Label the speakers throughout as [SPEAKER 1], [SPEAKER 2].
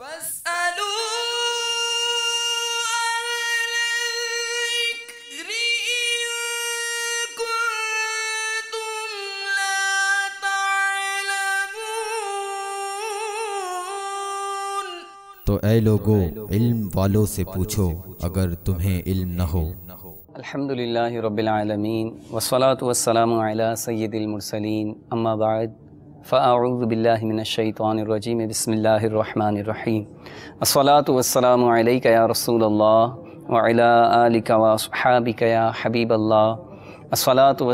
[SPEAKER 1] तो ऐ लोगो इल्म वालों से पूछो अगर तुम्हें इल्म न हो अल्हम्दुलिल्लाह रब्बिल आलमीन वस्सलातु वस्सलामु अला सय्यदिल मुरसलीन अम्मा बाद फ़ाउज़बिल्लिमिनशैतरजीम बसमीम असलातम या रसूल वलाबिक या हबीब असलातम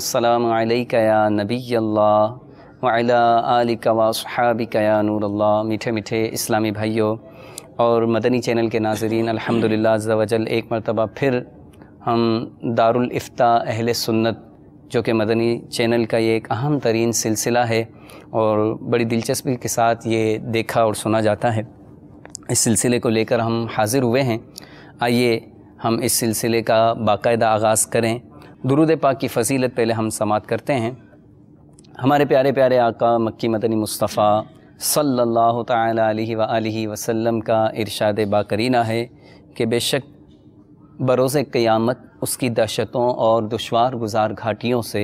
[SPEAKER 1] या नबी वलाबिक या नूरल्ला मीठे मीठे इस्लामी भाइयों और मदनी चैनल के नाजरीन अल्हम्दुलिल्लाह अज़्ज़ा वजल एक मरतबा फिर हम दारुल इफ्ता अहले सुन्नत जो कि मदनी चैनल का ये एक अहम तरीन सिलसिला है और बड़ी दिलचस्पी के साथ ये देखा और सुना जाता है इस सिलसिले को लेकर हम हाज़िर हुए हैं आइए हम इस सिलसिले का बाकायदा आगाज़ करें दुरुद पाक की फजीलत पहले हम समात करते हैं हमारे प्यारे प्यारे आका मक्की मदनी मुस्तफ़ा सल्लल्लाहु अलैहि अलैहि वसल्लम का इरशाद बाकरीना है कि बेशक बरोज़ क़यामत उसकी दहशतों और दुशवार गुजार घाटियों से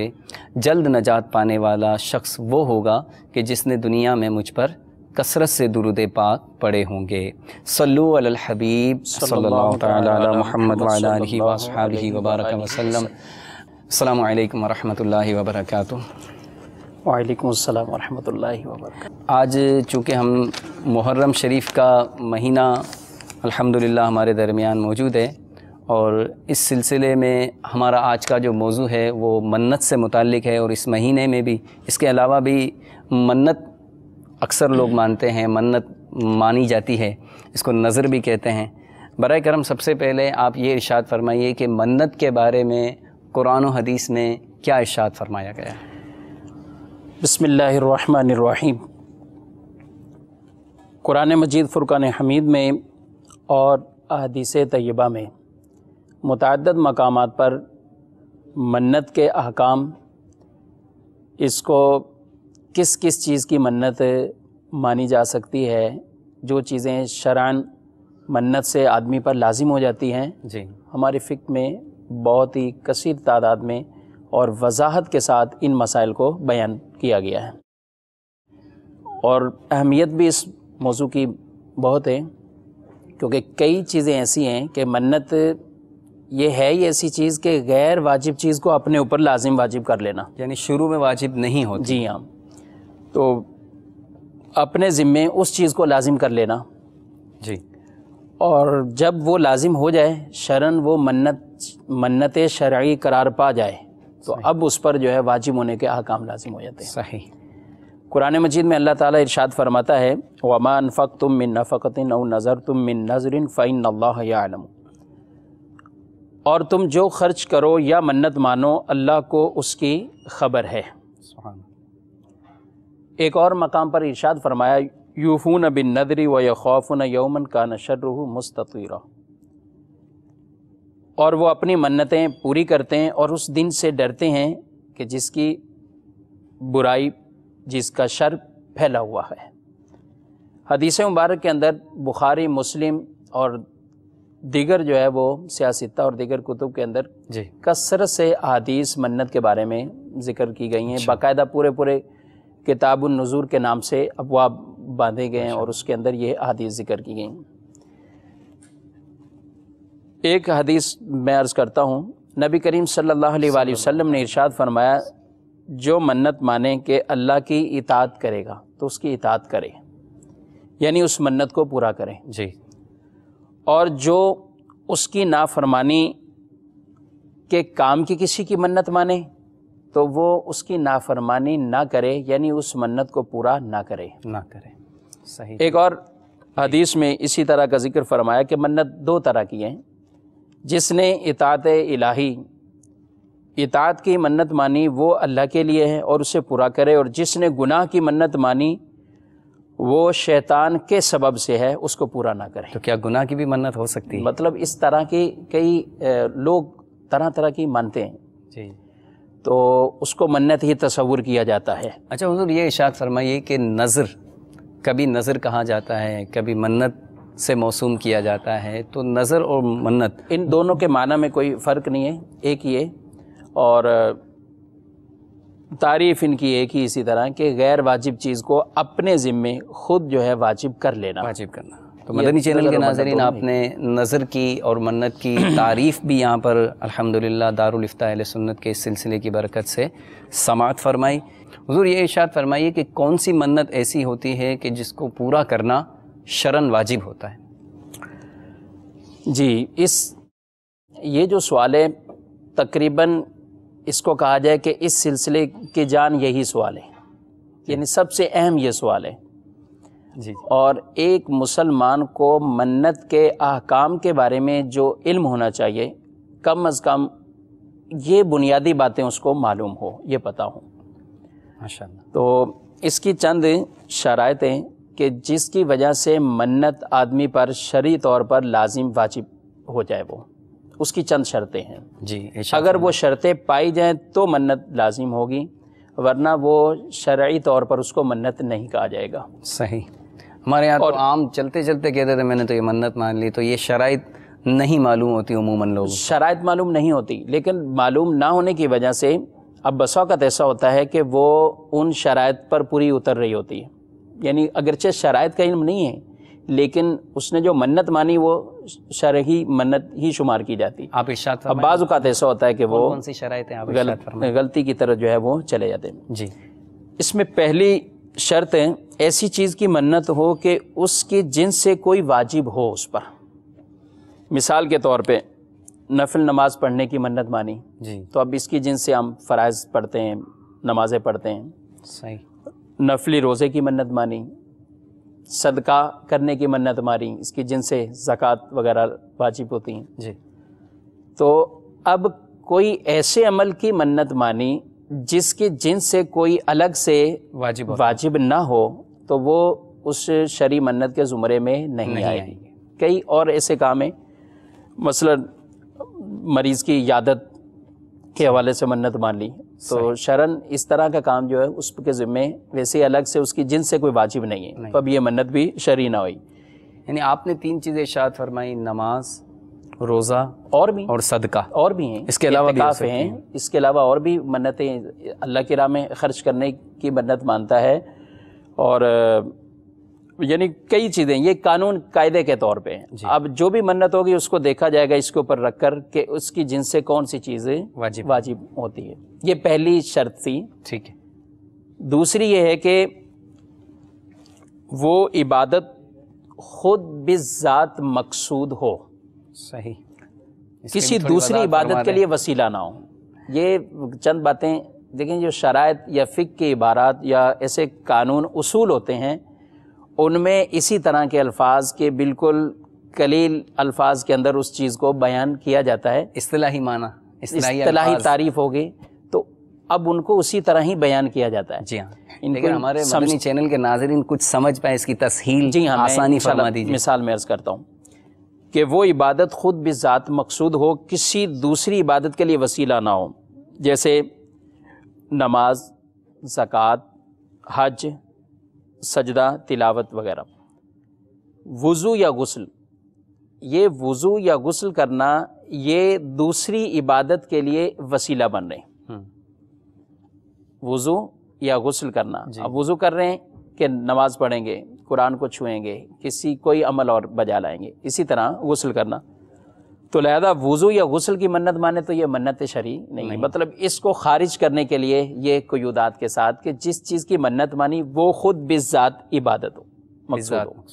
[SPEAKER 1] जल्द नजात पाने वाला शख्स वो होगा कि जिसने दुनिया में मुझ पर कसरत से दुरुद पाक पड़े होंगे सल्लु अल हबीब सल्लल्लाहु अलैहि मोहम्मद वालेकुम व अस्सलाम आज चूँकि हम मुहर्रम शरीफ का महीना अल्हम्दुलिल्लाह हमारे दरमियान मौजूद है और इस सिलसिले में हमारा आज का जो मौजू है वो मन्नत से मुतक़ है और इस महीने में भी इसके अलावा भी मन्नत अक्सर लोग मानते हैं मन्नत मानी जाती है इसको नज़र भी कहते हैं बर करम सबसे पहले आप ये इर्शाद फरमाइए कि मन्नत के बारे में कुरान हदीस में क्या इर्शाद फरमाया गया है बसमीम कुरान मजीद फ़ुरक़ान हमीद में और अदीस तयबा में मुतद मकाम पर मन्नत के अहकाम इसको किस किस चीज़ की मन्नत मानी जा सकती है जो चीज़ें शरान मन्नत से आदमी पर लाजिम हो जाती हैं जी हमारे फ़िक में बहुत ही कसर तादाद में और वजाहत के साथ इन मसाइल को बयान किया गया है और अहमियत भी इस मौजू की बहुत है क्योंकि कई चीज़ें ऐसी हैं कि मन्नत ये है ही ऐसी चीज़ कि गैर वाजिब चीज़ को अपने ऊपर लाजिम वाजिब कर लेना यानी शुरू में वाजिब नहीं होती जी हाँ तो अपने ज़िम्मे उस चीज़ को लाजिम कर लेना जी और जब वो लाजिम हो जाए शरण वो मन्नत मन्नत शर्य करार पा जाए तो अब उस पर जो है वाजिब होने के अहकाम लाजिम हो जाते हैं सही कुरान मजीद में अल्लाह ताला इरशाद फरमाता है वमा अनफ़क तुम मिन नफ़क़िन नज़र तुम मिन नज़र फ़ैन आलम और तुम जो खर्च करो या मन्नत मानो अल्लाह को उसकी खबर है एक और मकाम पर इरशाद फरमाया यूफ़ून बिन नदरी व यौफ़ुन यौमन का नशरह मुस्तर और वो अपनी मन्नतें पूरी करते हैं और उस दिन से डरते हैं कि जिसकी बुराई जिसका शर फैला हुआ है हदीस मुबारक के अंदर बुखारी मुस्लिम और दीगर जो है वो सियासिता और दीगर कुतुब के अंदर जी कसरत से अदीस मन्नत के बारे में जिक्र की गई हैं बाकायदा पूरे पूरे किताब नज़ूर के नाम से अफवाब बांधे गए हैं अच्छा। और उसके अंदर ये अदीस जिक्र की गई एक हदीस मैं अर्ज़ करता हूँ नबी करीम सल्लल्लाहु अलैहि वसल्लम ने इरशाद फरमाया जो मन्नत माने कि अल्लाह की इतात करेगा तो उसकी इतात करे यानी उस मन्नत को पूरा करें जी और जो उसकी नाफरमानी के काम की किसी की मन्नत माने तो वो उसकी नाफरमानी ना करे यानी उस मन्नत को पूरा ना करे ना करे सही एक और हदीस में इसी तरह का जिक्र फरमाया कि मन्नत दो तरह की हैं जिसने इतात इलाही इतात की मन्नत मानी वो अल्लाह के लिए है और उसे पूरा करे और जिसने गुनाह की मन्नत मानी वो शैतान के सबब से है उसको पूरा ना करें तो क्या गुनाह की भी मन्नत हो सकती है मतलब इस तरह की कई लोग तरह तरह की मानते हैं जी तो उसको मन्नत ही तस्वुर किया जाता है अच्छा हजूर ये इशाक फरमाइए कि नज़र कभी नज़र कहा जाता है कभी मन्नत से मौसूम किया जाता है तो नज़र और मन्नत इन दोनों के माना में कोई फ़र्क नहीं है एक ये और तारीफ इनकी एक ही इसी तरह कि गैर वाजिब चीज़ को अपने ज़िम्मे खुद जो है वाजिब कर लेना वाजिब करना तो मदनी चैनल के नाजरीन तो आपने नज़र की और मन्नत की तारीफ़ भी यहाँ पर अल्हम्दुलिल्लाह दारुल इफ्ता सुन्नत के इस सिलसिले की बरकत से समात फरमाई हजूर ये इशाद फरमाइए कि कौन सी मन्नत ऐसी होती है कि जिसको पूरा करना शरण वाजिब होता है जी इस ये जो सवाल है तकरीबन इसको कहा जाए कि इस सिलसिले की जान यही सवाल है यानी सबसे अहम ये सवाल है जी और एक मुसलमान को मन्नत के अहकाम के बारे में जो इल्म होना चाहिए कम अज़ कम ये बुनियादी बातें उसको मालूम हो ये पता हो माशा तो इसकी चंद शरातें कि जिसकी वजह से मन्नत आदमी पर शरी तौर पर लाजिम वाजिब हो जाए वो उसकी चंद शर्तें हैं जी अगर वो शर्तें पाई जाएं तो मन्नत लाजिम होगी वरना वो शरा तौर पर उसको मन्नत नहीं कहा जाएगा सही हमारे यहाँ तो और तो आम चलते चलते कहते थे मैंने तो ये मन्नत मान ली तो ये शराइ नहीं मालूम होती उमूमन लोग शराइ मालूम नहीं होती लेकिन मालूम ना होने की वजह से अब बसौकत ऐसा होता है कि वो उन शराइ पर पूरी उतर रही होती है यानी अगरचे शराइ का इल्म नहीं है लेकिन उसने जो मन्नत मानी वो शरही मन्नत ही शुमार की जाती आप अब बाज़ात ऐसा होता है कि वो कौन सी शराय गल, गलती की तरह जो है वो चले जाते हैं जी इसमें पहली शर्त है ऐसी चीज़ की मन्नत हो कि उसके जिन्स से कोई वाजिब हो उस पर मिसाल के तौर पे नफल नमाज़ पढ़ने की मन्नत मानी जी तो अब इसकी जिन से हम फरज़ पढ़ते हैं नमाज़ें पढ़ते हैं सही नफली रोज़े की मन्नत मानी सदका करने की मन्नत मारी इसकी जिनसे ज़क़़त वगैरह वाजिब होती हैं जी तो अब कोई ऐसे अमल की मन्नत मानी जिसकी जिन से कोई अलग से वाजिब वाजिब ना हो तो वो उस शरी मन्नत के ज़ुमरे में नहीं, नहीं आएगी कई और ऐसे काम हैं मसलन मरीज़ की यादत के हवाले से मन्नत मान ली तो शरण इस तरह का काम जो है उसके ज़िम्मे वैसे अलग से उसकी जिन से कोई वाजिब नहीं है नहीं। तो अब ये मन्नत भी शरी ना हुई यानी आपने तीन चीज़ें शायद फरमाई नमाज रोज़ा और भी और सदका और भी हैं इसके अलावा भी हैं इसके अलावा और भी मन्नतें अल्लाह के राह में खर्च करने की मन्नत मानता है और यानी कई चीज़ें ये कानून कायदे के तौर पे हैं अब जो भी मन्नत होगी उसको देखा जाएगा इसके ऊपर रख कर के उसकी जिनसे कौन सी चीज़ें वाजिब वाजिब होती है ये पहली शर्त थी ठीक है दूसरी ये है कि वो इबादत खुद बिजात मकसूद हो सही किसी दूसरी इबादत के लिए वसीला ना हो ये चंद बातें देखें जो शरात या फ़िक के इबारात या ऐसे कानून उसूल होते हैं उनमें इसी तरह के अल्फाज के बिल्कुल कलील अल्फाज के अंदर उस चीज़ को बयान किया जाता है असलाही माना असलाही तारीफ होगी तो अब उनको उसी तरह ही बयान किया जाता है जी हाँ लेकिन हमारे मदनी चैनल के नाजरन कुछ समझ पाए इसकी तस्हील जी हाँ आसानी फरमा दीजिए मिसाल मैं अर्ज़ करता हूँ कि वो इबादत खुद भी ज़ात मकसूद हो किसी दूसरी इबादत के लिए वसीला ना हो जैसे नमाज ज़क़़त हज सजदा तिलावत वगैरह वज़ू या गसल ये वज़ू या गसल करना ये दूसरी इबादत के लिए वसीला बन रहे हैं हम्म। वज़ू या गसल करना अब वज़ू कर रहे हैं कि नमाज़ पढ़ेंगे कुरान को छुएंगे किसी कोई अमल और बजा लाएंगे इसी तरह गसल करना तो लिहाजा वज़ू या गसल की मन्नत माने तो ये मन्नत शरी नहीं, नहीं। मतलब इसको खारिज करने के लिए ये कयूदात के साथ कि जिस चीज़ की मन्नत मानी वो ख़ुद बिज़ात इबादत
[SPEAKER 2] हो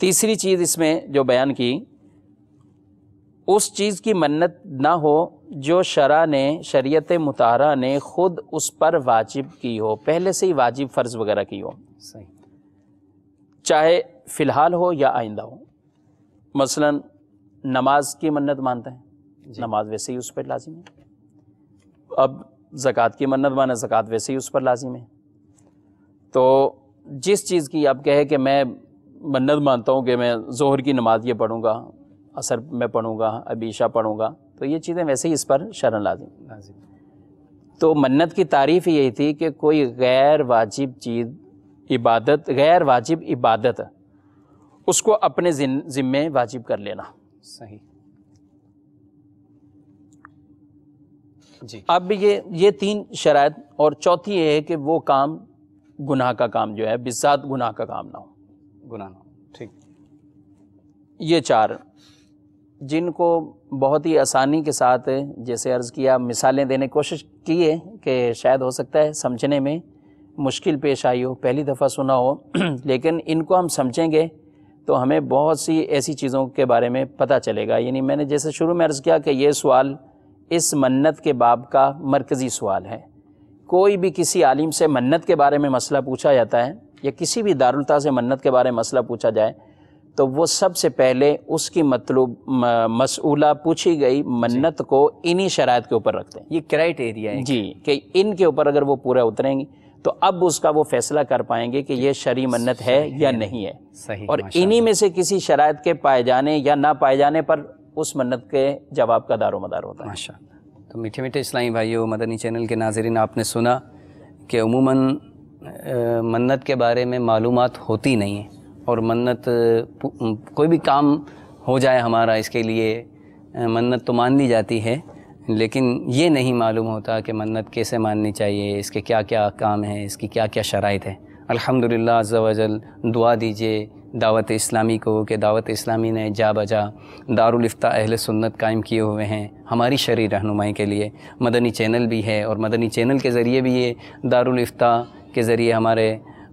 [SPEAKER 1] तीसरी चीज़ इसमें जो बयान की उस चीज़ की मन्नत ना हो जो शरा ने शरीत मुतारा ने ख़ुद उस पर वाजिब की हो पहले से ही वाजिब फ़र्ज़ वगैरह की हो सही चाहे फ़िलहाल हो या आइंदा हो मसला नमाज की मन्नत मानते हैं नमाज वैसे ही उस पर लाजिम है अब ज़क़़त की मन्नत माना ज़क़़त वैसे ही उस पर लाजिम है तो जिस चीज़ की आप कहे कि मैं मन्नत मानता हूँ कि मैं जोहर की नमाज ये पढ़ूँगा असर में पढ़ूँगा अबीशा पढ़ूँगा तो ये चीज़ें वैसे ही इस पर शरण लाजिम लाजिम तो मन्नत की तारीफ़ यही थी कि कोई गैर वाजिब चीज़ इबादत गैर वाजिब इबादत उसको अपने ज़िम्मे वाजिब कर लेना सही जी अब ये ये तीन शरात और चौथी ये है कि वो काम गुनाह का काम जो है बिजात गुनाह का काम ना हो गुनाह ना हो ठीक ये चार जिनको बहुत ही आसानी के साथ जैसे अर्ज़ किया मिसालें देने कोशिश की है कि शायद हो सकता है समझने में मुश्किल पेश आई हो पहली दफ़ा सुना हो लेकिन इनको हम समझेंगे तो हमें बहुत सी ऐसी चीज़ों के बारे में पता चलेगा यानी मैंने जैसे शुरू में अर्ज़ किया कि ये सवाल इस मन्नत के बाब का मरकज़ी सवाल है कोई भी किसी आलिम से मन्नत के बारे में मसला पूछा जाता है या किसी भी दारुलता से मन्नत के बारे में मसला पूछा जाए तो वो सबसे पहले उसकी मतलब मसूला पूछी गई मन्नत को इन्हीं शरात के ऊपर रखते हैं ये क्राइटेरिया है जी कि इनके ऊपर अगर वो पूरा उतरेंगी तो अब उसका वो फैसला कर पाएंगे कि ये शरी मन्नत है या नहीं है सही और इन्हीं में से किसी शराय के पाए जाने या ना पाए जाने पर उस मन्नत के जवाब का दारो मदार होता है माशा तो मीठे मीठे इस्लामी भाइयों मदनी चैनल के नाजरन आपने सुना कि अमूमन मन्नत के बारे में मालूम होती नहीं है और मन्नत कोई भी काम हो जाए हमारा इसके लिए मन्नत तो मान ली जाती है लेकिन ये नहीं मालूम होता कि मन्नत कैसे माननी चाहिए इसके क्या क्या काम हैं इसकी क्या क्या शराइ है अल्हम्दुलिल्लाह अज़्ज़वजल दुआ दीजिए दावत इस्लामी को कि दावत इस्लामी ने जा बजा दारुलफ्ता अहल सुन्नत कायम किए हुए हैं हमारी शरीर रहनुमाई के लिए मदनी चैनल भी है और मदनी चैनल के ज़रिए भी ये दारुलफ्ता के ज़रिए हमारे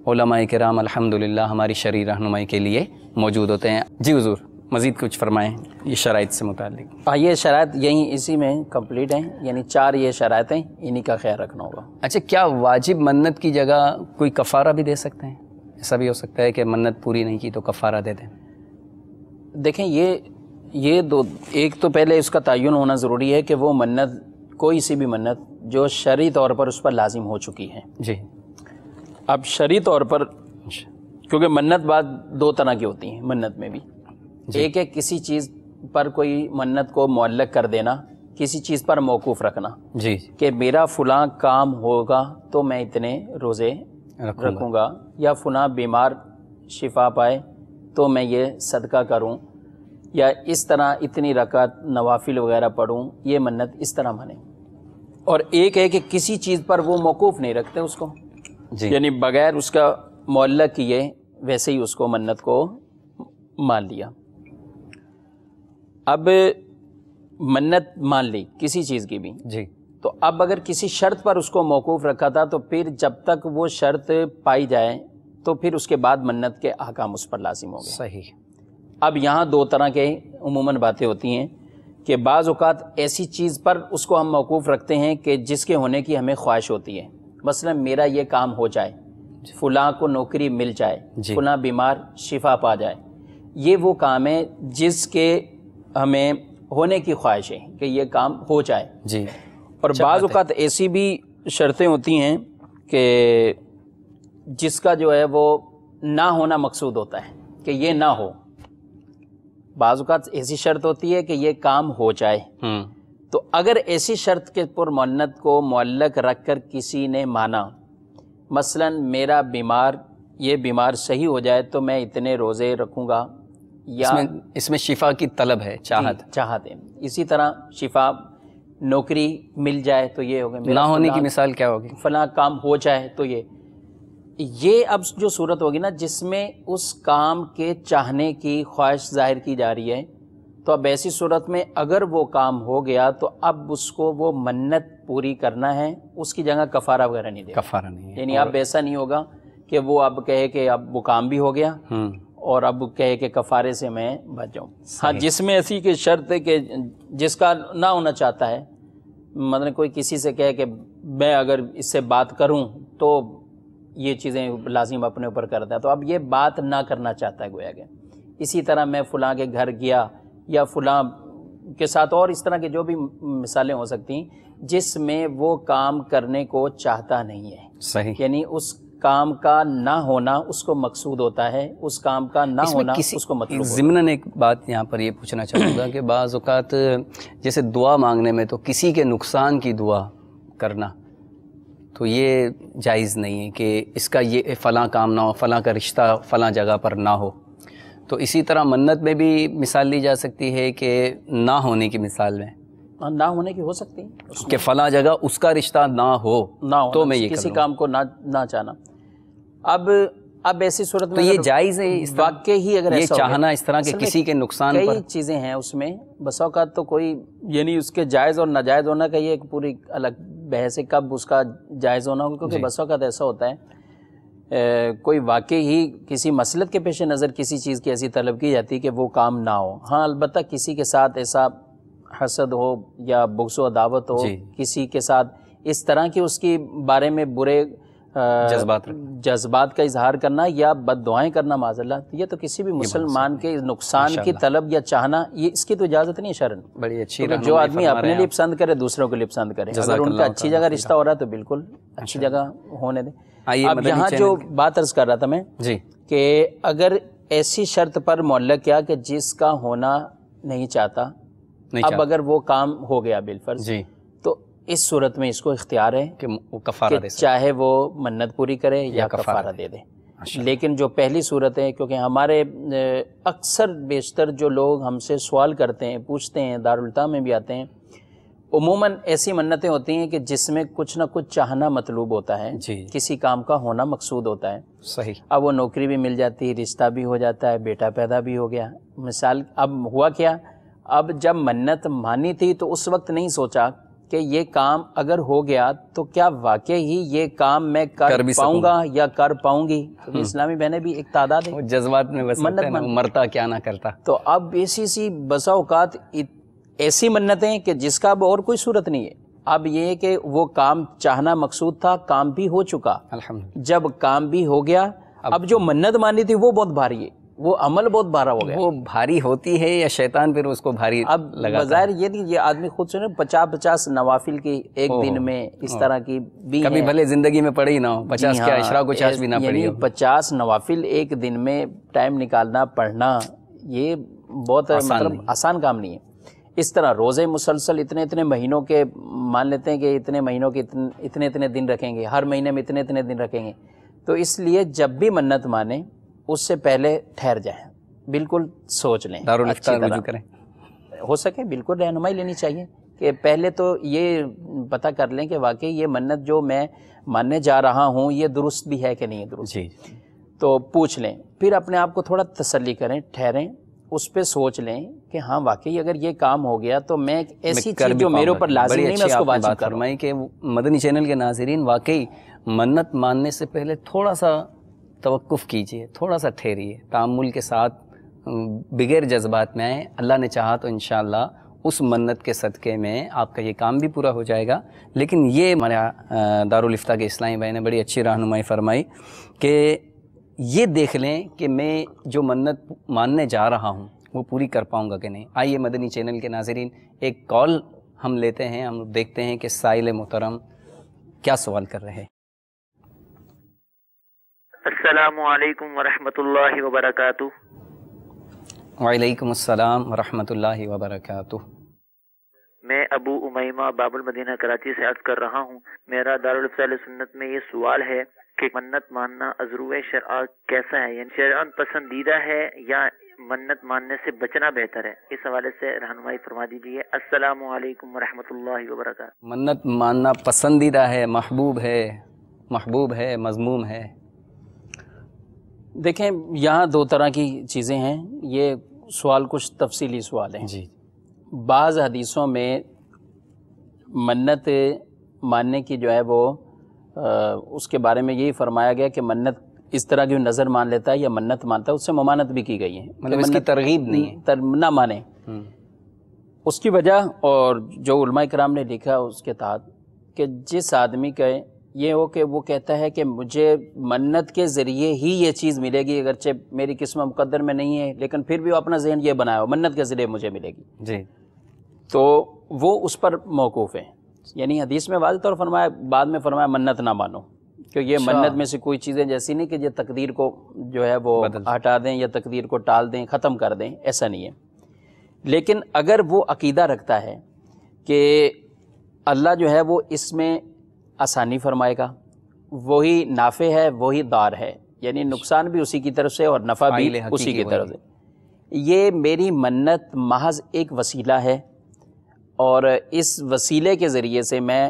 [SPEAKER 1] कराम अलहमदिल्ला हमारी शरीर रहनुमाई के लिए मौजूद होते हैं जी हजूर मज़ीद कुछ फरमाएँ ये शराइ से मुतल हाँ ये शरात यहीं इसी में कम्प्लीट हैं यानी चार ये शरातें इन्हीं का ख्याल रखना होगा अच्छा क्या वाजिब मन्नत की जगह कोई कफ़ारा भी दे सकते हैं ऐसा भी हो सकता है कि मन्नत पूरी नहीं की तो कफ़ारा दे दें देखें ये ये दो एक तो पहले इसका तयन होना ज़रूरी है कि वो मन्नत कोई सी भी मन्नत जो शरी तौर पर उस पर लाजिम हो चुकी है जी अब शरी तौर पर अच्छा। क्योंकि मन्नत बात दो तरह की होती हैं मन्नत में भी एक है किसी चीज़ पर कोई मन्नत को मौलक कर देना किसी चीज़ पर मौकूफ़ रखना जी कि मेरा फुला काम होगा तो मैं इतने रोज़े रखूँगा या फुला बीमार शिफा पाए तो मैं ये सदका करूँ या इस तरह इतनी रकत नवाफिल वगैरह पढ़ूँ ये मन्नत इस तरह माने और एक है कि किसी चीज़ पर वो मौकूफ़ नहीं रखते उसको यानी बगैर उसका मौल किए वैसे ही उसको मन्नत को मान लिया अब मन्नत मान ली किसी चीज़ की भी जी तो अब अगर किसी शर्त पर उसको मौकूफ़ रखा था तो फिर जब तक वो शर्त पाई जाए तो फिर उसके बाद मन्नत के अहकाम उस पर लाजिम हो गए सही अब यहाँ दो तरह के उमूमन बातें होती हैं कि बाज़ ऐसी चीज़ पर उसको हम मौकूफ़ रखते हैं कि जिसके होने की हमें ख्वाहिश होती है मसलन मेरा ये काम हो जाए फुला को नौकरी मिल जाए फुला बीमार शिफा पा जाए ये वो काम है जिसके हमें होने की ख्वाहिश है कि ये काम हो जाए जी
[SPEAKER 2] और अच्छा बाज़ात
[SPEAKER 1] ऐसी भी शर्तें होती हैं कि जिसका जो है वो ना होना मकसूद होता है कि ये ना हो बाज़ात ऐसी शर्त होती है कि ये काम हो जाए हम्म। तो अगर ऐसी शर्त के पर मन्नत को मलक रख कर किसी ने माना मसलन मेरा बीमार ये बीमार सही हो जाए तो मैं इतने रोज़े रखूँगा या इसमें, इसमें शिफा की तलब है चाहत चाहत है इसी तरह शिफा नौकरी मिल जाए तो ये हो गया ना होने की मिसाल क्या होगी फला काम हो जाए तो ये ये अब जो सूरत होगी ना जिसमें उस काम के चाहने की ख्वाहिश जाहिर की जा रही है तो अब ऐसी सूरत में अगर वो काम हो गया तो अब उसको वो मन्नत पूरी करना है उसकी जगह कफारा वगैरह नहीं देगा कफारा नहीं यानी अब ऐसा नहीं होगा कि वो अब कहे कि अब वो काम भी हो गया हम्म। और अब कहे के कफारे से मैं बच जाऊँ हाँ जिसमें ऐसी कि शर्त है कि जिसका ना होना चाहता है मतलब कोई किसी से कहे कि मैं अगर इससे बात करूं तो ये चीज़ें लाजिम अपने ऊपर करता है तो अब ये बात ना करना चाहता है गोया के इसी तरह मैं फलां के घर गया या फलां के साथ और इस तरह के जो भी मिसालें हो सकती जिसमें वो काम करने को चाहता नहीं है सही यानी उस काम का ना होना उसको मकसूद होता है उस काम का ना होना किसी उसको मतलब ज़िमनन एक बात यहाँ पर ये यह पूछना चाहूँगा कि बाज़ जैसे दुआ मांगने में तो किसी के नुकसान की दुआ करना तो ये जायज़ नहीं है कि इसका ये फ़लाँ काम ना हो फ़लाँ का रिश्ता फ़लाँ जगह पर ना हो तो इसी तरह मन्नत में भी मिसाल ली जा सकती है कि ना होने की मिसाल में हाँ, ना होने की हो सकती है कि फला जगह उसका रिश्ता ना हो ना हो तो मैं ये किसी काम को ना ना चाहना अब अब ऐसी सूरत तो में तो ये जायज़ है इस वाक्य ही अगर ये चाहना इस तरह के किसी के नुकसान कई चीज़ें हैं उसमें बसौकात तो कोई यानी उसके जायज़ और नाजायज़ होना का ये एक पूरी अलग बहस है कब उसका जायज़ होना होगा क्योंकि बसौकात ऐसा होता है ए, कोई वाकई ही किसी मसलत के पेश नज़र किसी चीज़ की ऐसी तलब की जाती है कि वो काम ना हो हाँ अलबत् किसी के साथ ऐसा हसद हो या बुक्स दावत हो किसी के साथ इस तरह की उसकी बारे में बुरे जज्बात जज्बात का इजहार करना या बद दुआएं करना माजल्ला तो ये तो किसी भी मुसलमान के नुकसान की तलब या चाहना ये इसकी तो इजाज़त नहीं शरण बड़ी अच्छी तो जो आदमी अपने लिए पसंद करे दूसरों के लिए पसंद करे अगर उनका अच्छी जगह रिश्ता हो रहा है तो बिल्कुल अच्छा। अच्छी जगह होने दें अब यहाँ जो बात अर्ज कर रहा था मैं जी कि अगर ऐसी शर्त पर मोल किया कि जिसका होना नहीं चाहता अब अगर वो काम हो गया बिलफर्ज जी इस सूरत में इसको इख्तियार है कि वो कफारा दे चाहे वो मन्नत पूरी करे या, या कफारा, कफारा दे दे लेकिन जो पहली सूरत है क्योंकि हमारे अक्सर बेशतर जो लोग हमसे सवाल करते हैं पूछते हैं दारुलता में भी आते हैं उमूमन ऐसी मन्नतें होती हैं कि जिसमें कुछ ना कुछ चाहना मतलूब होता है किसी काम का होना मकसूद होता है सही अब वो नौकरी भी मिल जाती है रिश्ता भी हो जाता है बेटा पैदा भी हो गया मिसाल अब हुआ क्या अब जब मन्नत मानी थी तो उस वक्त नहीं सोचा कि ये काम अगर हो गया तो क्या वाकई ही ये काम मैं कर, कर पाऊंगा या कर पाऊंगी तो इस्लामी बहने भी एक तादाद है जज्बात में मन्नत मन्नत मरता क्या ना करता तो अब ऐसी सी बसा ऐसी मन्नतें कि जिसका अब और कोई सूरत नहीं है अब ये कि वो काम चाहना मकसूद था काम भी हो चुका जब काम भी हो गया अब, अब जो मन्नत मानी थी वो बहुत भारी है वो अमल बहुत भारा हो गया वो भारी होती है या शैतान फिर उसको भारी अब लगा ये नहीं ये आदमी खुद सुने पचास पचास नवाफिल की एक दिन में इस हाँ। तरह की भी कभी भले जिंदगी में पड़ी ना हो पचास क्या इशरा कुछ भी ना पड़ी पचास नवाफिल एक दिन में टाइम निकालना पढ़ना ये बहुत मतलब आसान काम नहीं है इस तरह रोज़े मुसलसल इतने इतने महीनों के मान लेते हैं कि इतने महीनों के इतने इतने दिन रखेंगे हर महीने में इतने इतने दिन रखेंगे तो इसलिए जब भी मन्नत माने उससे पहले ठहर जाएं बिल्कुल सोच लें करें हो सके बिल्कुल रहनुमाई लेनी चाहिए कि पहले तो ये पता कर लें कि वाकई ये मन्नत जो मैं मानने जा रहा हूँ ये दुरुस्त भी है कि नहीं है दुरुस्त जी तो पूछ लें फिर अपने आप को थोड़ा तसल्ली करें ठहरें उस पर सोच लें कि हाँ वाकई अगर ये काम हो गया तो मैं एक ऐसी चीज़ जो मेरे ऊपर लाजमी नहीं मैं उसको बात कि मदनी चैनल के नाजरीन वाकई मन्नत मानने से पहले थोड़ा सा तवक़ुफ़ कीजिए थोड़ा सा ठहरिए तामुल के साथ बगैर जज्बात में आए अल्लाह ने चाहा तो इन उस मन्नत के सदक़े में आपका ये काम भी पूरा हो जाएगा लेकिन ये हमारा दारुलफ्ता के इस्लामी भाई ने बड़ी अच्छी रहनुमाई फरमाई कि ये देख लें कि मैं जो मन्नत मानने जा रहा हूँ वो पूरी कर पाऊँगा कि नहीं आइए मदनी चैनल के नाजरीन एक कॉल हम लेते हैं हम देखते हैं कि साइल मोहतरम क्या सवाल कर रहे हैं अस्सलाम वरहमतुल्लाहि वबरकातु वालेकुम अस्सलाम वरहमतुल्लाहि वबरकातु मैं अबू उमैमा बाबुल मदीना कराची से अर्ज कर रहा हूँ मेरा दारुल सुन्नत में ये सवाल है कि मन्नत मानना अजरू शरा कैसा है यानी शरान पसंदीदा है या मन्नत मानने से बचना बेहतर है इस हवाले से रहनुमाई फरमा दीजिए अस्सलाम वालेकुम रहमतुल्लाहि व वबरकातु मन्नत मानना पसंदीदा है महबूब है महबूब है मजमूम है देखें यहाँ दो तरह की चीज़ें हैं ये सवाल कुछ तफसीली सवाल हैं जी बाज़ हदीसों में मन्नत मानने की जो है वो आ, उसके बारे में यही फरमाया गया कि मन्नत इस तरह की नज़र मान लेता है या मन्नत मानता है उससे ममानत भी की गई है मतलब इसकी तरगीब नहीं तर, ना माने हम्म। उसकी वजह और जो उलमा कराम ने लिखा उसके तहत कि जिस आदमी के ये हो कि वो कहता है कि मुझे मन्नत के ज़रिए ही ये चीज़ मिलेगी अगरचे मेरी किस्म मुकदर में नहीं है लेकिन फिर भी वो अपना जहन ये बनाया हो मन्नत के ज़रिए मुझे मिलेगी जी तो वो उस पर मौकूफ़ है यानी हदीस में वाज तौर फरमाया बाद में फरमाया मन्नत ना मानो क्योंकि ये अच्छा। मन्नत में से कोई चीज़ें जैसी नहीं कि ये तकदीर को जो है वो हटा दें या तकदीर को टाल दें ख़त्म कर दें ऐसा नहीं है लेकिन अगर वो अकीदा रखता है कि अल्लाह जो है वो इसमें आसानी फरमाएगा वही नाफे है वही दार है यानी नुकसान भी उसी की तरफ से और नफ़ा भी उसी की तरफ से ये मेरी मन्नत महज एक वसीला है और इस वसीले के ज़रिए से मैं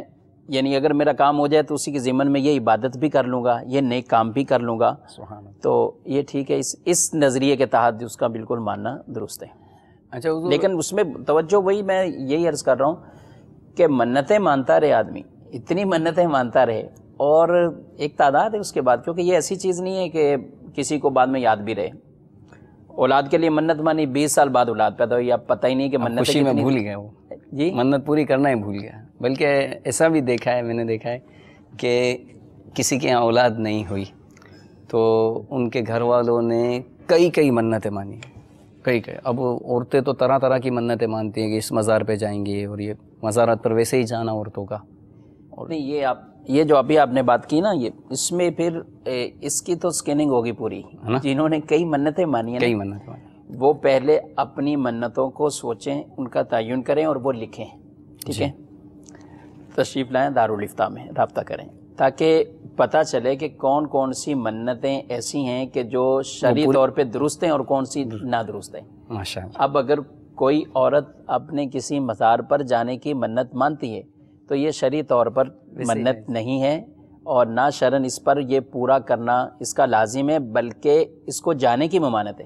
[SPEAKER 1] यानी अगर मेरा काम हो जाए तो उसी के ज़िमन में ये इबादत भी कर लूँगा ये नए काम भी कर लूँगा तो ये ठीक है इस इस नज़रिए के तहत उसका बिल्कुल मानना दुरुस्त है अच्छा लेकिन उसमें तवज्जो वही मैं यही अर्ज़ कर रहा हूँ कि मन्नतें मानता रहे आदमी इतनी मन्नतें मानता रहे और एक तादाद है उसके बाद क्योंकि ये ऐसी चीज़ नहीं है कि किसी को बाद में याद भी रहे औलाद के लिए मन्नत मानी बीस साल बाद औलाद पैदा हुई आप पता ही नहीं कि मन्नत खुशी में भूल गए वो जी मन्नत पूरी करना ही भूल गया बल्कि ऐसा भी देखा है मैंने देखा है कि किसी के यहाँ औलाद नहीं हुई तो उनके घर वालों ने कई कई मन्नतें मानी कई कई अब औरतें तो तरह तरह की मन्नतें मानती हैं कि इस मज़ार पे जाएंगी और ये मजारत पर वैसे ही जाना औरतों का और नहीं ये आप ये जो अभी आपने बात की ना ये इसमें फिर ए, इसकी तो स्कैनिंग होगी पूरी जिन्होंने कई मन्नतें मानी कई मन्नत वो पहले अपनी मन्नतों को सोचें उनका तयन करें और वो लिखें ठीक है तशरीफ़ लाएँ दारुलफ्ता में रबता करें ताकि पता चले कि कौन कौन सी मन्नतें ऐसी हैं कि जो शरी तौर पे दुरुस्त हैं और कौन सी ना दुरुस्त हैं माशा अब अगर कोई औरत अपने किसी मज़ार पर जाने की मन्नत मानती है तो ये शरी तौर पर मन्नत नहीं है और ना शरण इस पर यह पूरा करना इसका लाजिम है बल्कि इसको जाने की ममानत है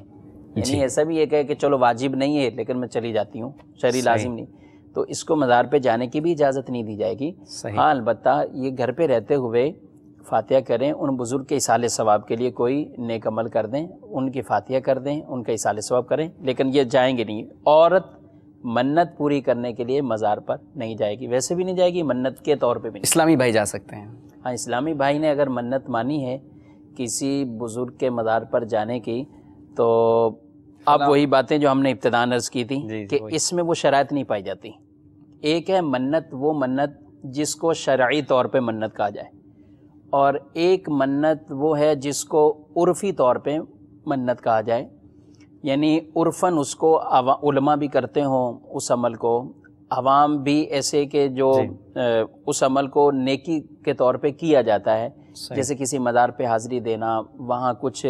[SPEAKER 1] यानी ऐसा भी एक है कि चलो वाजिब नहीं है लेकिन मैं चली जाती हूँ शरी लाजिम नहीं तो इसको मज़ार पे जाने की भी इजाज़त नहीं दी जाएगी हाँ अलबत् ये घर पे रहते हुए फातिया करें उन बुज़ुर्ग के इसाल सवाब के लिए कोई नेकमल कर दें उनकी फातिया कर दें उनका इसाल सवाब करें लेकिन ये जाएंगे नहीं औरत मन्नत पूरी करने के लिए मज़ार पर नहीं जाएगी वैसे भी नहीं जाएगी मन्नत के तौर पे भी इस्लामी भाई जा सकते हैं हाँ इस्लामी भाई ने अगर मन्नत मानी है किसी बुज़ुर्ग के मज़ार पर जाने की तो अब वही बातें जो हमने इब्तदान अर्ज़ की थी कि इसमें वो शरात नहीं पाई जाती एक है मन्नत वो मन्नत जिसको शर्य तौर पर मन्नत कहा जाए और एक मन्नत वो है जिसको उर्फ़ी तौर पर मन्नत कहा जाए यानी उर्फन उसको उलमा भी करते हों उस अमल को आवाम भी ऐसे के जो उस अमल को नेकी के तौर पे किया जाता है जैसे किसी मदार पे हाज़िरी देना वहाँ कुछ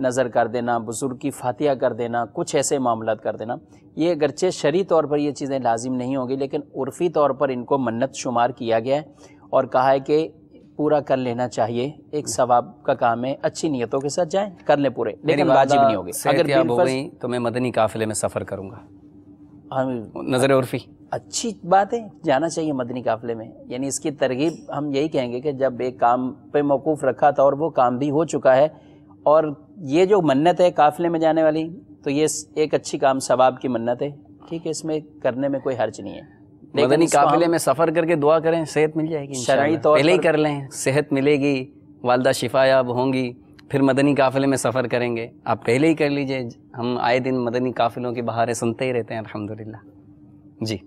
[SPEAKER 1] नज़र कर देना बुज़ुर्ग की फातिया कर देना कुछ ऐसे मामला कर देना ये अगरचे शरी तौर पर ये चीज़ें लाजिम नहीं होंगी लेकिन उर्फ़ी तौर पर इनको मन्नत शुमार किया गया है और कहा है कि पूरा कर लेना चाहिए एक हम्म। सवाब का काम है अच्छी नियतों के साथ जाएं कर ले पूरे लेकिन वाजिब नहीं होगी अगर हो गई तो मैं मदनी काफिले में सफ़र करूँगा नज़र उर्फी अच्छी बात है जाना चाहिए मदनी काफिले में यानी इसकी तरगीब हम यही कहेंगे कि जब एक काम पे मौकूफ़ रखा था और वो काम भी हो चुका है और ये जो मन्नत है काफिले में जाने वाली तो ये एक अच्छी काम सवाब की मन्नत है ठीक है इसमें करने में कोई हर्ज नहीं है मदनी काफिले में सफ़र करके दुआ करें सेहत मिल जाएगी शराइ तौर पहले ही कर लें सेहत मिलेगी वालदा शिफायाब होंगी फिर मदनी काफिले में सफ़र करेंगे आप पहले ही कर लीजिए हम आए दिन मदनी काफिलों की बहारें सुनते ही रहते हैं ला जी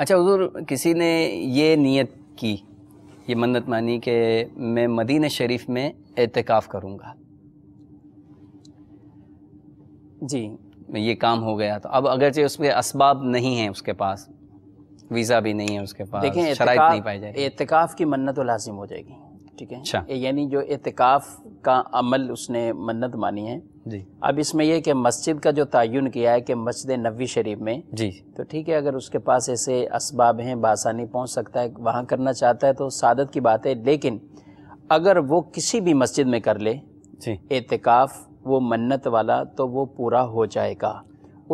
[SPEAKER 1] अच्छा हजूर किसी ने ये नीयत की ये मन्नत मानी कि मैं मदीन शरीफ में एतकाफ़ करूँगा जी ये काम हो गया तो अब अगर अगरचे उसके इसबाब नहीं है उसके पास वीज़ा भी नहीं है उसके पास देखें शराइत नहीं पाई जाएगी एतकाफ़ की मन्नत लाजिम हो जाएगी ठीक है अच्छा यानी जो एतकाफ़ का अमल उसने मन्नत मानी है जी अब इसमें यह कि मस्जिद का जो तयन किया है कि मस्जिद नबी शरीफ में जी तो ठीक है अगर उसके पास ऐसे इसबाब हैं बासानी पहुँच सकता है वहाँ करना चाहता है तो सादत की बात है लेकिन अगर वो किसी भी मस्जिद में कर ले एतकाफ़ वो मन्नत वाला तो वो पूरा हो जाएगा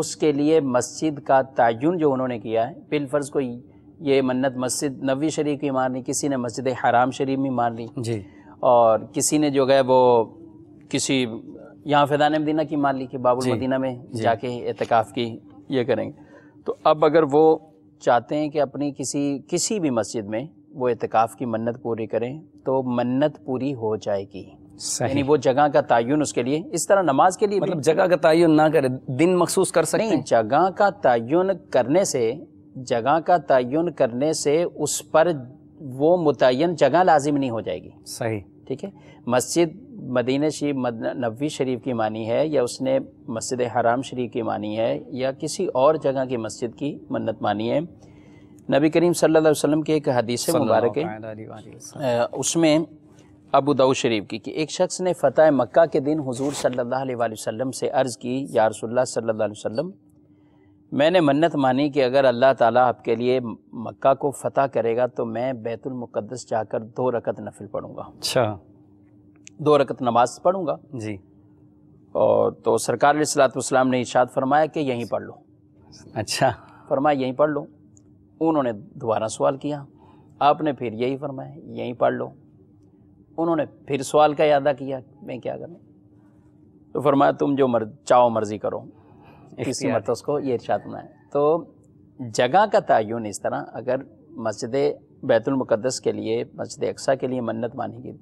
[SPEAKER 1] उसके लिए मस्जिद का तयन जो उन्होंने किया है बिलफर्ज को ये मन्नत मस्जिद नबी शरीफ की मार ली किसी ने मस्जिद हराम शरीफ में मार ली जी और किसी ने जो गए वो किसी यहाँ फैदान मदीना की मार ली कि बाबुल मदीना में जाके एहतिकाफ़ की ये करेंगे तो अब अगर वो चाहते हैं कि अपनी किसी किसी भी मस्जिद में वो एहतिकाफ़ की मन्नत पूरी करें तो मन्नत पूरी हो जाएगी यानी वो जगह का तयन उसके लिए इस तरह नमाज के लिए मतलब जगह का तयन ना करे दिन मखसूस कर सकते नहीं जगह का तयन करने से जगह का तयन करने से उस पर वो मुतन जगह लाजिम नहीं हो जाएगी सही ठीक है मस्जिद मदीन शरीफ मद नबी शरीफ की मानी है या उसने मस्जिद हराम शरीफ की मानी है या किसी और जगह की मस्जिद की मन्नत मानी है नबी करीम सल्लल्लाहु अलैहि वसल्लम के एक हदीस मुबारक है उसमें अबू दाऊ शरीफ की कि एक शख्स ने फतेह मक्का के दिन हुजूर सल्लल्लाहु अलैहि वसल्लम से अर्ज़ की या रसोल्ला सल्लल्लाहु अलैहि वसल्लम मैंने मन्नत मानी कि अगर अल्लाह ताला आपके लिए मक्का को फ़तह करेगा तो मैं बैतुल मुक़द्दस जाकर दो रकत नफिल पढ़ूँगा अच्छा दो रकत नमाज पढ़ूँगा जी और तो सरकार सलाम ने इशाद फरमाया कि यहीं पढ़ लो अच्छा फरमाया यहीं पढ़ लो उन्होंने दोबारा सवाल किया आपने फिर यही फरमाया यहीं पढ़ लो उन्होंने फिर सवाल का अदा किया मैं क्या करूँ तो फरमाया तुम जो मर चाहो मर्जी करो किसी मत को ये इर्शाद बनाया तो जगह का तयन इस तरह अगर मस्जिद बैतुलमक़दस के लिए मस्जिद अक्सा के लिए मन्नत मानी गई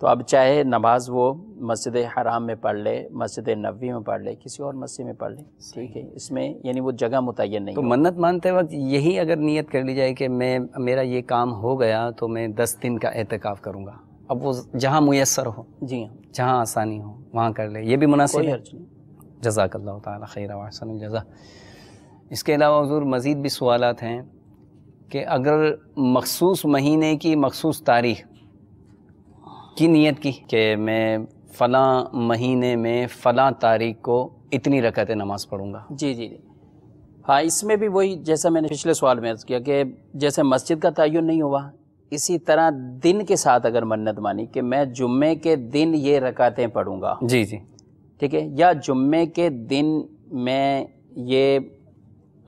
[SPEAKER 1] तो अब चाहे नमाज वो मस्जिद हराम में पढ़ ले मस्जिद नबी में पढ़ ले किसी और मस्जिद में पढ़ ले ठीक है इसमें यानी वो जगह मुतन नहीं तो मन्नत मानते वक्त यही अगर नीयत कर ली जाए कि मैं मेरा ये काम हो गया तो मैं दस दिन का एहतिकाफ़ करूँगा अब वो जहाँ मैसर हो जी हाँ जहाँ आसानी हो वहाँ कर ले ये भी मुनासिब है जजाकल्ला जजा इसके अलावा हजूर मज़ीद भी सवाल हैं कि अगर मखसूस महीने की मखसूस तारीख की नीयत की कि मैं फ़लाँ महीने में फ़लाँ तारीख को इतनी रकत नमाज़ पढ़ूँगा जी जी जी हाँ इसमें भी वही जैसा मैंने पिछले सवाल में अर्ज़ किया कि जैसे मस्जिद का तयन नहीं हुआ इसी तरह दिन के साथ अगर मन्नत मानी कि मैं जुम्मे के दिन ये रकातें पढ़ूंगा जी जी ठीक है या जुम्मे के दिन मैं ये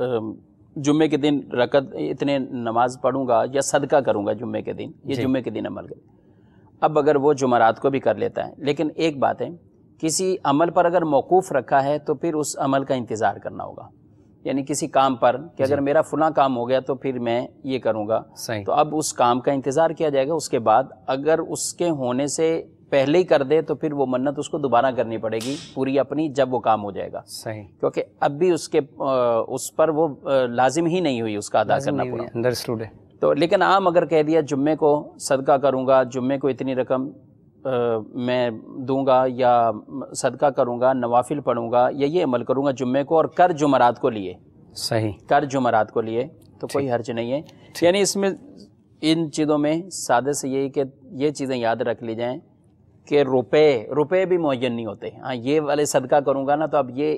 [SPEAKER 1] जुम्मे के दिन रकत इतने नमाज पढ़ूंगा या सदका करूंगा जुम्मे के दिन ये जुम्मे के दिन अमल कर अब अगर वो जुमरात को भी कर लेता है लेकिन एक बात है किसी अमल पर अगर मौकूफ़ रखा है तो फिर उस अमल का इंतज़ार करना होगा यानी किसी काम पर कि अगर मेरा फुला काम हो गया तो फिर मैं ये करूँगा तो अब उस काम का इंतज़ार किया जाएगा उसके बाद अगर उसके होने से पहले ही कर दे तो फिर वो मन्नत उसको दोबारा करनी पड़ेगी पूरी अपनी जब वो काम हो जाएगा सही क्योंकि अब भी उसके उस पर वो लाजिम ही नहीं हुई उसका अदा करना पूरा अंदर तो लेकिन आम अगर कह दिया जुम्मे को सदका करूँगा जुम्मे को इतनी रकम मैं दूंगा या सदका करूंगा नवाफिल पढ़ूंगा या ये अमल करूंगा जुम्मे को और कर जुमरात को लिए सही कर जुमरात को लिए तो कोई हर्ज नहीं है यानी इसमें इन चीज़ों में सादे से यही कि ये चीज़ें याद रख ली जाएँ कि रुपए रुपए भी मुन नहीं होते हाँ ये वाले सदका करूँगा ना तो अब ये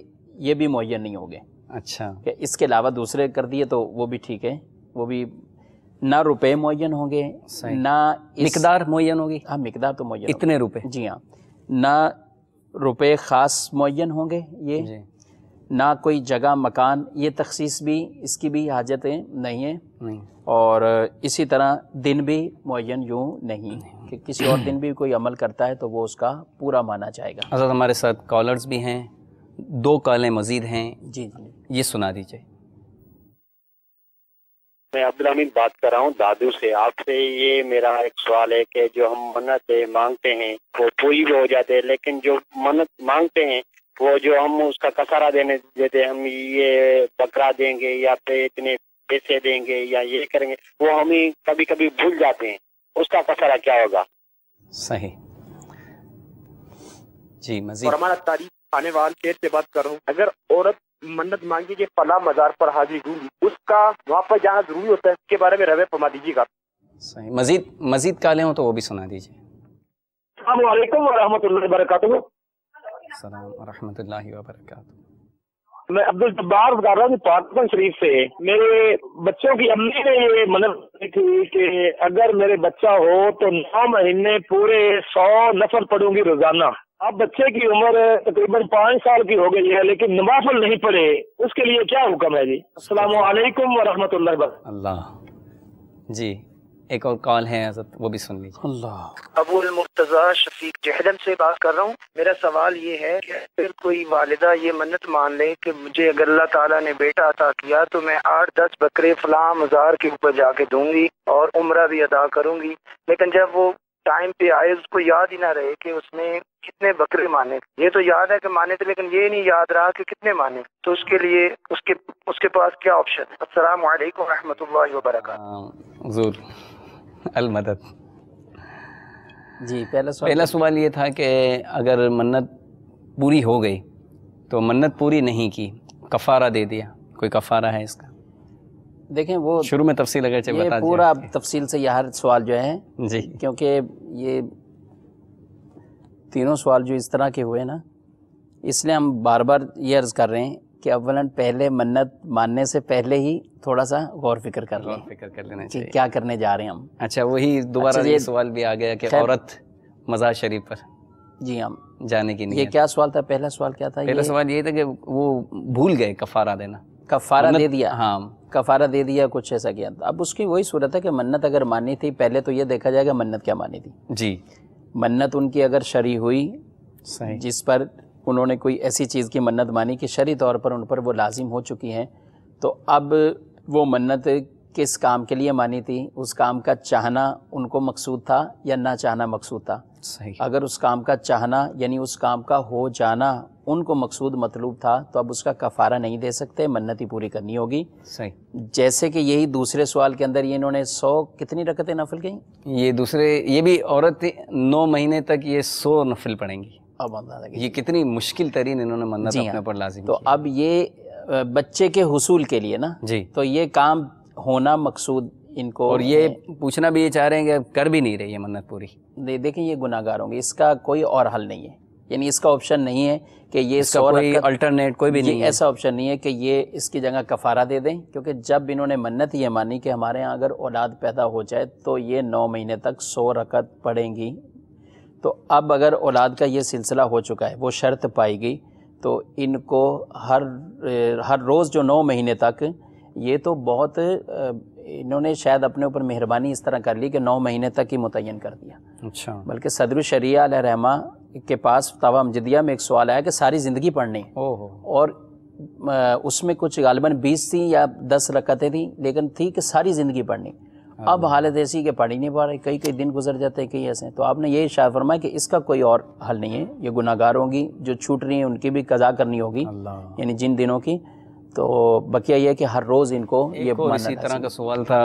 [SPEAKER 1] ये भी मुन नहीं होंगे अच्छा कि इसके अलावा दूसरे कर दिए तो वो भी ठीक है वो भी ना रुपए मुन होंगे ना मकदार मुन होगी हाँ मकदार तो मुन इतने रुपए जी हाँ ना रुपए ख़ास मुन होंगे ये ना कोई जगह मकान ये तखसीस भी इसकी भी हाजतें नहीं है नहीं। और इसी तरह दिन भी मुन यूँ नहीं है कि किसी और दिन भी कोई अमल करता है तो वो उसका पूरा माना जाएगा हमारे साथ कॉलर्स भी हैं दो कॉलें मज़ीद हैं जी जी ये सुना दीजिए मैं अब्दुल अब्दुलमीन बात कर रहा हूँ दादू से आपसे ये मेरा एक सवाल है कि जो हम मन्नत मांगते हैं वो पूरी भी हो जाते हैं लेकिन जो मन्नत मांगते हैं वो जो हम उसका कसारा देने देते हम ये बकरा देंगे या फिर इतने पैसे देंगे या ये करेंगे वो हम ही कभी कभी भूल जाते हैं उसका कसारा क्या होगा सही जी मजीद हमारा तारीफ आने वाले से बात कर रहा हूँ अगर औरत मन्नत मांगी कि फला मजार पर हाजिर हूँ उसका वहाँ पर जाना जरूरी होता है इसके बारे में रवे फरमा दीजिएगा सही मजीद मजीद काले हो तो वो भी सुना दीजिए मैं अब्दुल जब्बार बता रहा हूँ पाकिस्तान शरीफ से मेरे बच्चों की अम्मी ने ये मदद की थी कि अगर मेरे बच्चा हो तो नौ महीने पूरे सौ नफर पढ़ूंगी रोजाना अब बच्चे की उम्र तकरीबन पाँच साल की हो गई है लेकिन नवाफल नहीं पड़े उसके लिए क्या हुक्म है जी असलकम वरहमल अल्लाह जी एक और कॉल है वो भी सुन लीजिए अल्लाह अबुल मुर्तजा शफीक जहलम से बात कर रहा हूँ मेरा सवाल ये है कि अगर कोई वालदा ये मन्नत मान ले कि मुझे अगर अल्लाह ताला ने बेटा अता किया तो मैं आठ दस बकरे फलाम मज़ार के ऊपर जाके दूंगी और उम्र भी अदा करूंगी लेकिन जब वो टाइम पे आए उसको याद ही ना रहे कि उसने कितने बकरे माने ये तो याद है कि माने थे लेकिन ये नहीं याद रहा कि कितने माने तो उसके लिए उसके उसके पास क्या ऑप्शन है असलम वरहमत वबरक जी पहला सवाल पहला सवाल ये था कि अगर मन्नत पूरी हो गई तो मन्नत पूरी नहीं की कफ़ारा दे दिया कोई कफ़ारा है इसका देखें वो शुरू में तफसील अगर चाहिए बता पूरा तफसील से यह हर सवाल जो है जी क्योंकि ये तीनों सवाल जो इस तरह के हुए ना इसलिए हम बार बार ये अर्ज़ कर रहे हैं कि अवलन पहले मन्नत मानने से पहले ही थोड़ा सा गौर फिक्र कर लें फिक्र कर लेना चाहिए क्या करने जा रहे हैं हम अच्छा वही दोबारा अच्छा ये सवाल भी आ गया कि औरत मज़ार शरीफ पर जी हम जाने की नहीं ये क्या सवाल था पहला सवाल क्या था पहला सवाल ये था कि वो भूल गए कफारा देना कफारा दे दिया हाँ कफ़ारा दे दिया कुछ ऐसा किया था अब उसकी वही सूरत है कि मन्नत अगर मानी थी पहले तो ये देखा जाएगा मन्नत क्या मानी थी जी मन्नत उनकी अगर शरी हुई सही जिस पर उन्होंने कोई ऐसी चीज़ की मन्नत मानी कि शरी तौर पर उन पर वो लाजिम हो चुकी हैं तो अब वो मन्नत किस काम के लिए मानी थी उस काम का चाहना उनको मकसूद था या ना चाहना मकसूद था सही अगर उस काम का चाहना यानी उस काम का हो जाना उनको मकसूद मतलूब था तो अब उसका कफारा नहीं दे सकते मन्नती पूरी करनी होगी सही जैसे कि यही दूसरे सवाल के अंदर ये इन्होंने सौ कितनी रकतें नफल गई ये दूसरे ये भी औरत नौ महीने तक ये सौ नफिल पड़ेंगी अब ये कितनी मुश्किल तरीन इन्होंने मन्नत अपने हाँ। पर लाजिम तो अब ये बच्चे के हसूल के लिए ना जी तो ये काम होना मकसूद इनको और ये पूछना भी ये चाह रहे हैं कि कर भी नहीं रही है मन्नत पूरी दे, देखें ये गुनागार होंगे इसका कोई और हल नहीं है यानी इसका ऑप्शन नहीं है कि ये कोई अल्टरनेट कोई भी नहीं है ऐसा ऑप्शन नहीं है कि ये इसकी जगह कफारा दे दें क्योंकि जब इन्होंने मन्नत ये मानी कि हमारे यहाँ अगर औलाद पैदा हो जाए तो ये नौ महीने तक सौ रकत पड़ेंगी तो अब अगर औलाद का ये सिलसिला हो चुका है वो शर्त पाई गई तो इनको हर हर रोज़ जो नौ महीने तक ये तो बहुत इन्होंने शायद अपने ऊपर मेहरबानी इस तरह कर ली कि नौ महीने तक ही मुतन कर दिया अच्छा बल्कि सदर शरिया रहमा के पास तवा अमजदिया में एक सवाल आया कि सारी ज़िंदगी पढ़नी और उसमें कुछ गालबन बीस थी या दस रकतें थी लेकिन थी कि सारी ज़िंदगी पढ़नी हाँ अब हालत ऐसी कि पढ़ ही नहीं पा रही कई कई दिन गुजर जाते हैं कई ऐसे तो आपने ये इशार फरमाया कि इसका कोई और हल नहीं है ये गुनागार होंगी जो छूट रही हैं उनकी भी कज़ा करनी होगी यानी जिन दिनों की तो बकिया यह है कि हर रोज़ इनको ये इसी तरह का सवाल था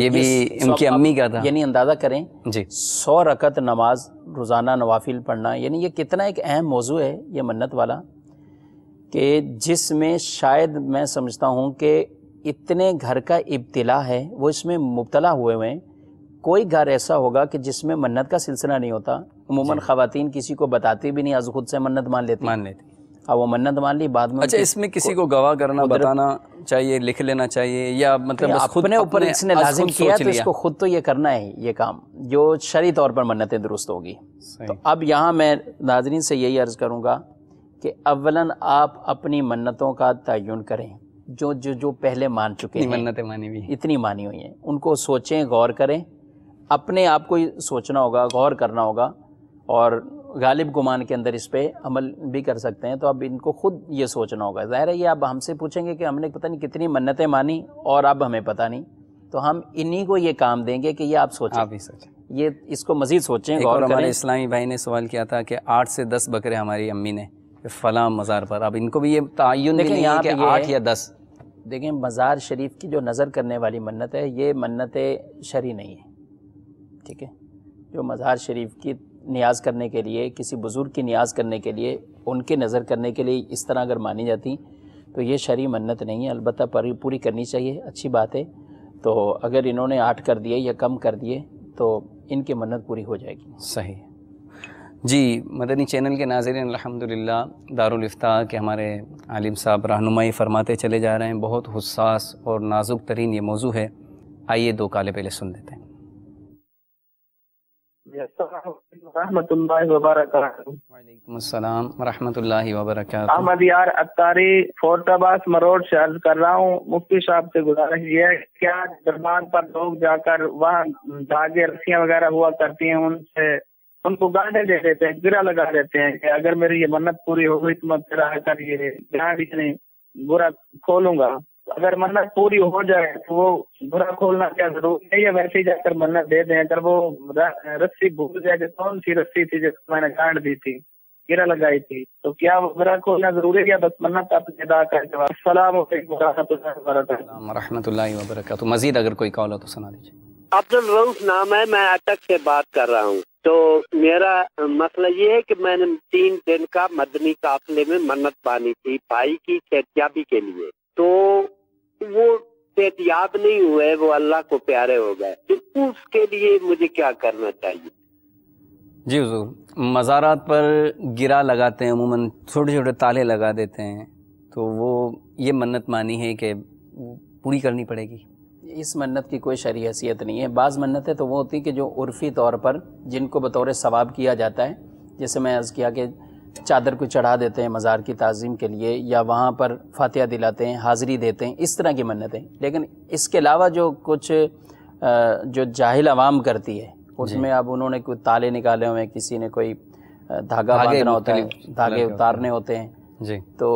[SPEAKER 1] ये भी इनकी अम्मी का था यानी अंदाज़ा करें जी सौ रकत नमाज रोज़ाना नवाफिल पढ़ना यानी ये कितना एक अहम मौजू है ये मन्नत वाला कि जिसमें शायद मैं समझता हूँ कि इतने घर का इब्तला है वो इसमें मुबतला हुए हुए हैं कोई घर ऐसा होगा कि जिसमें मन्नत का सिलसिला नहीं होता उमूमन ख़वातीन किसी को बताती भी नहीं आज खुद से मन्नत मान लेती मान लेती अब हाँ, वो मन्नत मान ली बाद में अच्छा इसमें किसी को गवाह करना बताना चाहिए लिख लेना चाहिए या मतलब बस अपने ऊपर इसने लाजिम किया तो इसको खुद तो ये करना है ये काम जो शरी तौर पर मन्नतें दुरुस्त होगी तो अब यहाँ मैं नाजरीन से यही अर्ज़ करूँगा कि अवला आप अपनी मन्नतों का तयन करें जो जो जो पहले मान चुके हैं मन्नतें मानी हुई इतनी मानी हुई हैं उनको सोचें गौर करें अपने आप को सोचना होगा गौर करना होगा और गालिब गुमान के अंदर इस पर अमल भी कर सकते हैं तो अब इनको खुद ये सोचना होगा ज़ाहिर है ये अब हमसे पूछेंगे कि हमने पता नहीं कितनी मन्नतें मानी और अब हमें पता नहीं तो हम इन्हीं को ये काम देंगे कि ये आप सोचें आप ही सोचें ये इसको मज़ीद सोचें और हमारे इस्लामी भाई ने सवाल किया था कि आठ से दस बकरे हमारी अम्मी ने फ़लाँ मज़ार पर अब इनको भी ये तयन नहीं है कि आठ या दस देखें मज़ार शरीफ की जो नज़र करने वाली मन्नत है ये मन्नत शरी नहीं है ठीक है जो मज़ार शरीफ की नियाज़ करने के लिए किसी बुज़ुर्ग की नियाज़ करने के लिए उनके नज़र करने के लिए इस तरह अगर मानी जाती तो ये शरी मन्नत नहीं है अलबत् पूरी करनी चाहिए अच्छी बात है तो अगर इन्होंने आठ कर दिए या कम कर दिए तो इनकी मन्नत पूरी हो जाएगी सही जी मदनी चैनल के नाजरन अलहमदिल्ला दारुलफ्ता के हमारे आलिम साहब रहनुमाई फरमाते चले जा रहे हैं बहुत हसास और नाजुक तरीन ये मौजू है आइए दो काले पहले सुन लेते हैं अहमदयार अतारी फोर्टाबाद मरोड से अर्ज कर रहा हूँ मुफ्ती साहब से गुजारिश ये है क्या दरबार पर लोग जाकर वहाँ धागे रस्सियाँ वगैरह हुआ करती हैं उनसे उनको गांठे दे देते हैं गिरा लगा देते हैं कि अगर मेरी ये मन्नत पूरी हो गई तो मैं फिर आकर ये गाड़ी नहीं बुरा खोलूंगा अगर मन्नत पूरी हो जाए तो वो बुरा खोलना क्या जरूरी है या वैसे ही जाकर मन्नत दे दें अगर वो रस्सी भूल जाए कि कौन सी रस्सी थी जिसको मैंने गांड दी थी गिरा लगाई थी तो क्या वो बुरा खोलना जरूरी है या बस मन्नत आप अदा करके वरहमतुल्लाहि व मजीद अगर कोई कॉल हो तो सुना दीजिए अब्दुल रऊफ नाम है मैं अटक से बात कर रहा हूँ तो मेरा मसला ये है कि मैंने तीन दिन का मदनी काफिले में मन्नत पानी थी भाई की सेहतियाबी के लिए तो वो बेतियाब नहीं हुए वो अल्लाह को प्यारे हो गए तो उसके लिए मुझे क्या करना चाहिए जी हजूर मज़ारात पर गिरा लगाते हैं अमूमन छोटे छोटे ताले लगा देते हैं तो वो ये मन्नत मानी है कि पूरी करनी पड़ेगी इस मन्नत की कोई शरी हैसियत नहीं है बाज़ मन्नतें तो वो होती हैं कि जो उर्फ़ी तौर पर जिनको बतौर सवाब किया जाता है जैसे मैं अर्ज़ किया कि चादर को चढ़ा देते हैं मज़ार की तज़ीम के लिए या वहाँ पर फातिहा दिलाते हैं हाज़िरी देते हैं इस तरह की मन्नतें लेकिन इसके अलावा जो कुछ जो जाहिल आवाम करती है उसमें अब उन्होंने कोई ताले निकाले हुए हैं किसी ने कोई धागा बांधना होता है धागे उतारने होते हैं जी तो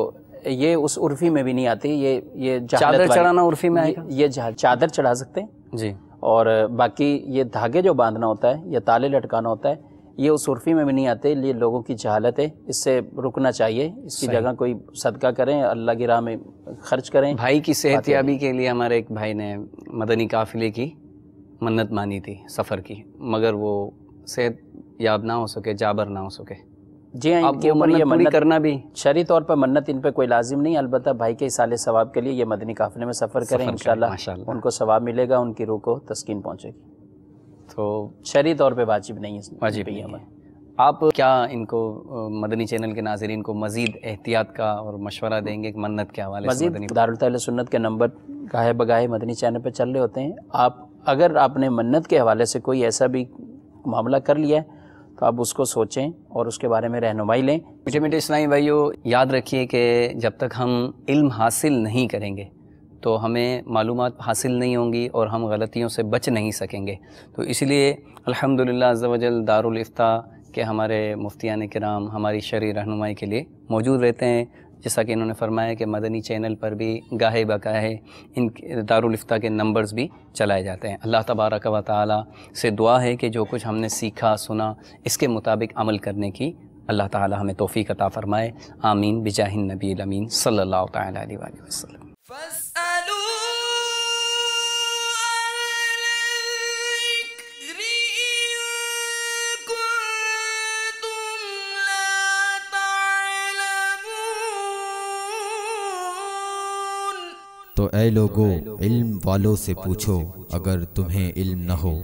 [SPEAKER 1] ये उस उर्फी में भी नहीं आती ये ये चादर चढ़ाना उर्फी में ये चादर चढ़ा सकते हैं जी और बाकी ये धागे जो बांधना होता है या ताले लटकाना होता है ये उस उर्फ़ी में भी नहीं आते ये लोगों की जहालत है इससे रुकना चाहिए इसकी जगह कोई सदका करें अल्लाह की राह में खर्च करें भाई की सेहत याबी के लिए हमारे एक भाई ने मदनी काफिले की मन्नत मानी थी सफ़र की मगर वो सेहत याब ना हो सके जाबर ना हो सके जी हाँ इनकी उम्र ये मन्नत करना भी शरी तौर पर मन्नत इन पर कोई लाजिम नहीं अलबत् भाई के साले सवाब के लिए ये मदनी काफिले में सफ़र करें इन उनको सवाब मिलेगा उनकी रूह को तस्किन पहुँचेगी तो शरी तौर पे वाजिब नहीं है वाजिब नहीं है आप क्या इनको मदनी चैनल के नाजरन को मजीद एहतियात का और मशवरा देंगे मन्नत के हवाले मजीद दारुल सुन्नत के नंबर गाहे बगाहे मदनी चैनल पर चल रहे होते हैं आप अगर आपने मन्नत के हवाले से कोई ऐसा भी मामला कर लिया है तो आप उसको सोचें और उसके बारे में रहनुमाई लें मुझे मेरे इस्लाई भाइयों याद रखिए कि जब तक हम इल्म हासिल नहीं करेंगे तो हमें मालूम हासिल नहीं होंगी और हम गलतियों से बच नहीं सकेंगे तो इसलिए अल्हम्दुलिल्लाह अज़्ज़वजल दारुल के हमारे ने कराम हमारी शरी रहनुमाई के लिए मौजूद रहते हैं जैसा कि इन्होंने फरमाया कि मदनी चैनल पर भी गाहे बकाहे इन दारुलफ्ता के नंबर्स भी चलाए जाते हैं अल्लाह तबारक व ताली से दुआ है कि जो कुछ हमने सीखा सुना इसके मुताबिक अमल करने की अल्लाह ताली हमें तोफ़ी कता फ़रमाए आमीन बिजाहिन नबी अमीन सल्ला बस तो ए लोगो तो इल्म वालों से पूछो अगर तुम्हें इल्म न हो